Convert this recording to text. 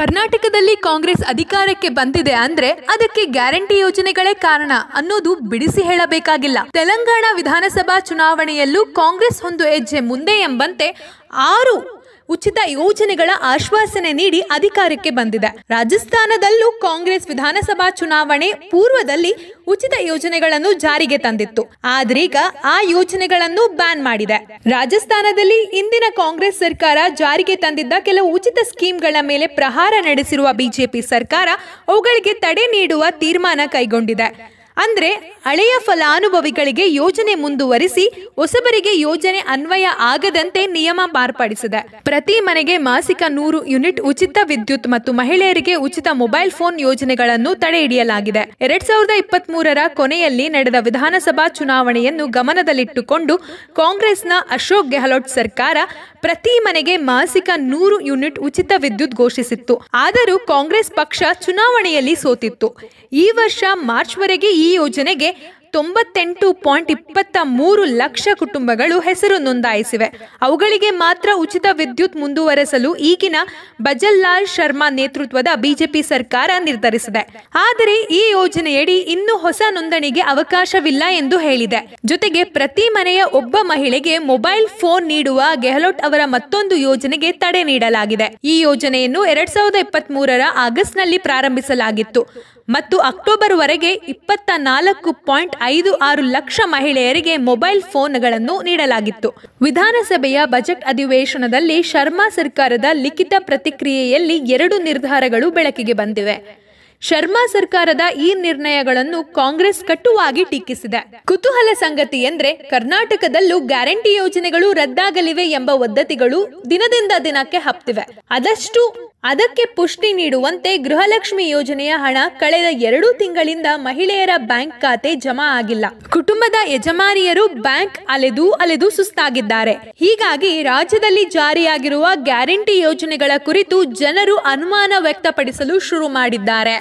ಕರ್ನಾಟಕದಲ್ಲಿ ಕಾಂಗ್ರೆಸ್ ಅಧಿಕಾರಕ್ಕೆ ಬಂದಿದೆ ಅಂದ್ರೆ ಅದಕ್ಕೆ ಗ್ಯಾರಂಟಿ ಯೋಜನೆಗಳೇ ಕಾರಣ ಅನ್ನೋದು ಬಿಡಿಸಿ ಹೇಳಬೇಕಾಗಿಲ್ಲ ತೆಲಂಗಾಣ ವಿಧಾನಸಭಾ ಚುನಾವಣೆಯಲ್ಲೂ ಕಾಂಗ್ರೆಸ್ ಒಂದು ಹೆಜ್ಜೆ ಮುಂದೆ ಎಂಬಂತೆ ಆರು ಉಚಿತ ಯೋಜನೆಗಳ ಆಶ್ವಾಸನೆ ನೀಡಿ ಅಧಿಕಾರಕ್ಕೆ ಬಂದಿದೆ ರಾಜಸ್ಥಾನದಲ್ಲೂ ಕಾಂಗ್ರೆಸ್ ವಿಧಾನಸಭಾ ಚುನಾವಣೆ ಪೂರ್ವದಲ್ಲಿ ಉಚಿತ ಯೋಜನೆಗಳನ್ನು ಜಾರಿಗೆ ತಂದಿತ್ತು ಆದ್ರೀಗ ಆ ಯೋಜನೆಗಳನ್ನು ಬ್ಯಾನ್ ಮಾಡಿದೆ ರಾಜಸ್ಥಾನದಲ್ಲಿ ಇಂದಿನ ಕಾಂಗ್ರೆಸ್ ಸರ್ಕಾರ ಜಾರಿಗೆ ತಂದಿದ್ದ ಕೆಲವು ಉಚಿತ ಸ್ಕೀಮ್ಗಳ ಮೇಲೆ ಪ್ರಹಾರ ನಡೆಸಿರುವ ಬಿಜೆಪಿ ಸರ್ಕಾರ ಅವುಗಳಿಗೆ ತಡೆ ನೀಡುವ ತೀರ್ಮಾನ ಕೈಗೊಂಡಿದೆ ಅಂದರೆ ಹಳೆಯ ಫಲಾನುಭವಿಗಳಿಗೆ ಯೋಜನೆ ಮುಂದುವರಿಸಿ ಹೊಸಬರಿಗೆ ಯೋಜನೆ ಅನ್ವಯ ಆಗದಂತೆ ನಿಯಮ ಮಾರ್ಪಡಿಸಿದೆ ಪ್ರತಿ ಮನೆಗೆ ಮಾಸಿಕ ನೂರು ಯೂನಿಟ್ ಉಚಿತ ವಿದ್ಯುತ್ ಮತ್ತು ಮಹಿಳೆಯರಿಗೆ ಉಚಿತ ಮೊಬೈಲ್ ಫೋನ್ ಯೋಜನೆಗಳನ್ನು ತಡೆ ಹಿಡಿಯಲಾಗಿದೆ ಎರಡ್ ಸಾವಿರದ ಇಪ್ಪತ್ತ್ ಮೂರರ ಕೊನೆಯಲ್ಲಿ ನಡೆದ ವಿಧಾನಸಭಾ ಚುನಾವಣೆಯನ್ನು ಗಮನದಲ್ಲಿಟ್ಟುಕೊಂಡು ಕಾಂಗ್ರೆಸ್ನ ಅಶೋಕ್ ಗೆಹ್ಲೋಟ್ ಸರ್ಕಾರ ಪ್ರತಿ ಮನೆಗೆ ಮಾಸಿಕ ನೂರು ಯೂನಿಟ್ ಉಚಿತ ವಿದ್ಯುತ್ ಘೋಷಿಸಿತ್ತು ಆದರೂ ಕಾಂಗ್ರೆಸ್ ಪಕ್ಷ ಚುನಾವಣೆಯಲ್ಲಿ ಸೋತಿತ್ತು ಈ ವರ್ಷ ಮಾರ್ಚ್ವರೆಗೆ ಈ ಈ ಯೋಜನೆಗೆ ತೊಂಬತ್ತೆಂಟು ಪಾಯಿಂಟ್ ಇಪ್ಪತ್ತ ಮೂರು ಲಕ್ಷ ಕುಟುಂಬಗಳು ಹೆಸರು ನೋಂದಾಯಿಸಿವೆ ಅವುಗಳಿಗೆ ಮಾತ್ರ ಉಚಿತ ವಿದ್ಯುತ್ ಮುಂದುವರೆಸಲು ಈಗಿನ ಬಜಲ್ಲಾಲ್ ಶರ್ಮಾ ನೇತೃತ್ವದ ಬಿಜೆಪಿ ಸರ್ಕಾರ ನಿರ್ಧರಿಸಿದೆ ಆದರೆ ಈ ಯೋಜನೆಯಡಿ ಇನ್ನು ಹೊಸ ನೋಂದಣಿಗೆ ಅವಕಾಶವಿಲ್ಲ ಎಂದು ಹೇಳಿದೆ ಜೊತೆಗೆ ಪ್ರತಿ ಮನೆಯ ಒಬ್ಬ ಮಹಿಳೆಗೆ ಮೊಬೈಲ್ ಫೋನ್ ನೀಡುವ ಗೆಹ್ಲೋಟ್ ಅವರ ಮತ್ತೊಂದು ಯೋಜನೆಗೆ ತಡೆ ನೀಡಲಾಗಿದೆ ಈ ಯೋಜನೆಯನ್ನು ಎರಡ್ ಸಾವಿರದ ಇಪ್ಪತ್ತ್ ಮೂರರ ಆಗಸ್ಟ್ನಲ್ಲಿ ಪ್ರಾರಂಭಿಸಲಾಗಿತ್ತು ಮತ್ತು ವರೆಗೆ ಇಪ್ಪತ್ತ ನಾಲ್ಕು ಪಾಯಿಂಟ್ ಐದು ಆರು ಲಕ್ಷ ಮಹಿಳೆಯರಿಗೆ ಮೊಬೈಲ್ ಫೋನ್ಗಳನ್ನು ನೀಡಲಾಗಿತ್ತು ವಿಧಾನಸಭೆಯ ಬಜೆಟ್ ಅಧಿವೇಶನದಲ್ಲಿ ಶರ್ಮಾ ಸರ್ಕಾರದ ಲಿಖಿತ ಪ್ರತಿಕ್ರಿಯೆಯಲ್ಲಿ ಎರಡು ನಿರ್ಧಾರಗಳು ಬೆಳಕಿಗೆ ಬಂದಿವೆ ಶರ್ಮಾ ಸರ್ಕಾರದ ಈ ನಿರ್ಣಯಗಳನ್ನು ಕಾಂಗ್ರೆಸ್ ಕಟ್ಟುವಾಗಿ ಟೀಕಿಸಿದೆ ಕುತೂಹಲ ಸಂಗತಿ ಎಂದ್ರೆ ಕರ್ನಾಟಕದಲ್ಲೂ ಗ್ಯಾರಂಟಿ ಯೋಜನೆಗಳು ರದ್ದಾಗಲಿವೆ ಎಂಬ ಒದ್ದತಿಗಳು ದಿನದಿಂದ ದಿನಕ್ಕೆ ಹಪ್ತಿವೆ ಅದಷ್ಟು ಅದಕ್ಕೆ ಪುಷ್ಟಿ ನೀಡುವಂತೆ ಗೃಹಲಕ್ಷ್ಮಿ ಯೋಜನೆಯ ಹಣ ಕಳೆದ ಎರಡು ತಿಂಗಳಿಂದ ಮಹಿಳೆಯರ ಬ್ಯಾಂಕ್ ಖಾತೆ ಜಮಾ ಆಗಿಲ್ಲ ಕುಟುಂಬದ ಯಜಮಾನಿಯರು ಬ್ಯಾಂಕ್ ಅಲೆದು ಅಲೆದು ಸುಸ್ತಾಗಿದ್ದಾರೆ ಹೀಗಾಗಿ ರಾಜ್ಯದಲ್ಲಿ ಜಾರಿಯಾಗಿರುವ ಗ್ಯಾರಂಟಿ ಯೋಜನೆಗಳ ಕುರಿತು ಜನರು ಅನುಮಾನ ವ್ಯಕ್ತಪಡಿಸಲು ಶುರು ಮಾಡಿದ್ದಾರೆ